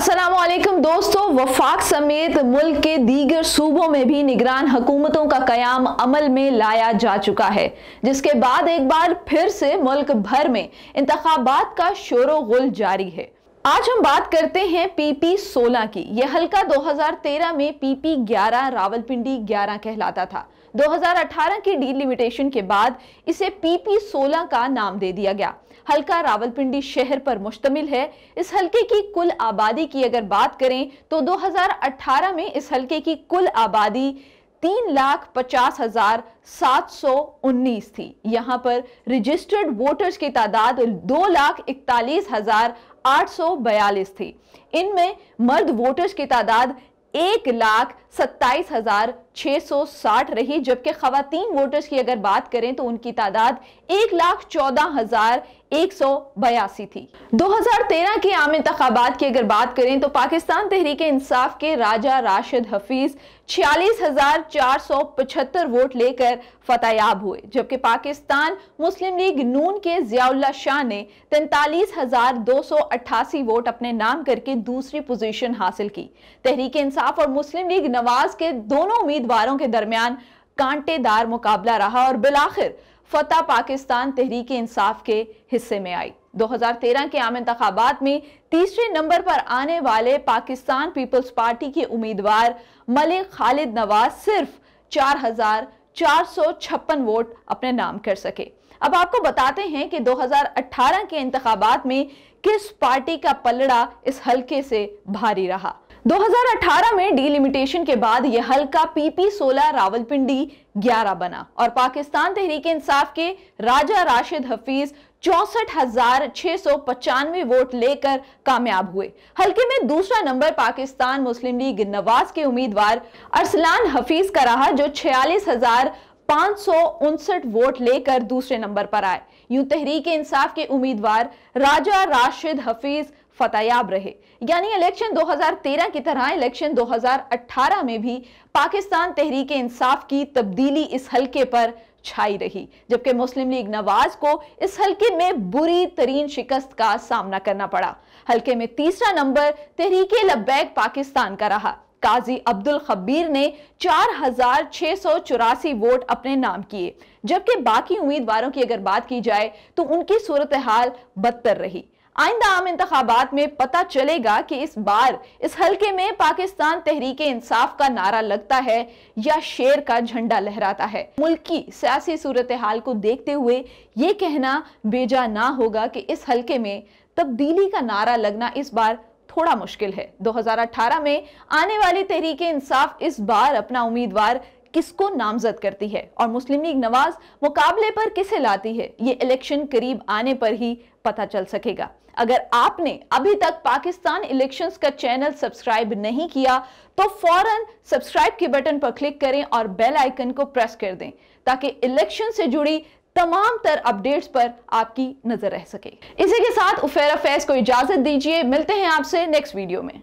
असलकम दोस्तों वफाक समेत मुल्क के दीगर सूबों में भी निगरान हकूमतों का क्याम अमल में लाया जा चुका है जिसके बाद एक बार फिर से मुल्क भर में इंतबात का शोर गुल जारी है आज हम बात करते हैं पीपी 16 की यह हल्का 2013 में पीपी 11 रावलपिंडी 11 कहलाता था 2018 की डीलिमिटेशन के बाद इसे पीपी 16 का नाम दे दिया गया हल्का रावलपिंडी शहर पर मुश्तमिल है इस हल्के की कुल आबादी की अगर बात करें तो 2018 में इस हल्के की कुल आबादी तीन लाख पचास हजार सात सौ उन्नीस थी यहाँ पर रजिस्टर्ड वोटर्स की तादाद दो लाख इकतालीस हजार आठ सौ बयालीस थी इनमें मर्द वोटर्स की तादाद एक लाख सत्ताईस हजार 660 रही जबकि खातन वोटर्स की अगर बात करें तो उनकी तादाद एक लाख चौदह हजार एक सौ बयासी थी 2013 के आम इंतबात की अगर बात करें तो पाकिस्तान तहरीक इंसाफ के राजा राशिद हफीज छियालीस हजार चार सौ पचहत्तर वोट लेकर फतेयाब हुए जबकि पाकिस्तान मुस्लिम लीग नून के जियाउल्ला शाह ने तैंतालीस हजार दो सौ अट्ठासी वोट अपने नाम करके दूसरी पोजीशन हासिल की तहरीक इंसाफ और मुस्लिम लीग नवाज के दोनों उम्मीदवार उम्मीदवारों के दरमियान कांटेदार मुकाबला रहा और बिलाखिर फतह पाकिस्तान तहरीक इंसाफ के हिस्से में आई 2013 के आम इंतबात में तीसरे नंबर पर आने वाले पाकिस्तान पीपल्स पार्टी के उम्मीदवार मलिक खालिद नवाज सिर्फ चार हजार चार सौ छप्पन वोट अपने नाम कर सके अब आपको बताते हैं कि 2018 के इंतबात में किस पार्टी का पलड़ा इस हलके से भारी रहा 2018 में डिलिमिटेशन के बाद यह हल्का पीपी 16 रावलपिंडी 11 बना और पाकिस्तान तहरीक इंसाफ के राजा राशिद हफीज चौसठ वोट लेकर कामयाब हुए हल्के में दूसरा नंबर पाकिस्तान मुस्लिम लीग नवाज के उम्मीदवार अरसलान हफीज का रहा जो छियालीस हजार वोट लेकर दूसरे नंबर पर आए यूं तहरीक इंसाफ के उम्मीदवार राजा राशिद हफीज फतेयाब रहे यानी इलेक्शन 2013 की तरह इलेक्शन 2018 में भी पाकिस्तान तहरीक इंसाफ की तब्दीली इस हलके पर छाई रही जबकि मुस्लिम लीग नवाज को इस हलके में बुरी तरीन शिकस्त का सामना करना पड़ा हलके में तीसरा नंबर तहरीक लब्बैक पाकिस्तान का रहा काजी अब्दुल खबीर ने चार वोट अपने नाम किए जबकि बाकी उम्मीदवारों की अगर बात की जाए तो उनकी सूरत हाल बदतर रही आइंदा आम इंतबात में पता चलेगा कि इस बार इस हलके में पाकिस्तान तहरीक इंसाफ का नारा लगता है या शेर का झंडा लहराता है मुल्क की सियासी सूरत हाल को देखते हुए ये कहना बेजा ना होगा कि इस हलके में तब्दीली का नारा लगना इस बार थोड़ा मुश्किल है 2018 में आने वाली तहरीक इंसाफ इस बार अपना उम्मीदवार किसको नामजद करती है और मुस्लिम लीग नवाज मुकाबले पर किसे लाती है ये इलेक्शन करीब आने पर ही पता चल सकेगा अगर आपने अभी तक पाकिस्तान इलेक्शंस का चैनल सब्सक्राइब नहीं किया तो फौरन सब्सक्राइब के बटन पर क्लिक करें और बेल आइकन को प्रेस कर दें ताकि इलेक्शन से जुड़ी तमाम तर अपडेट्स पर आपकी नजर रह सके इसी के साथ उफेरा फैज को इजाजत दीजिए मिलते हैं आपसे नेक्स्ट वीडियो में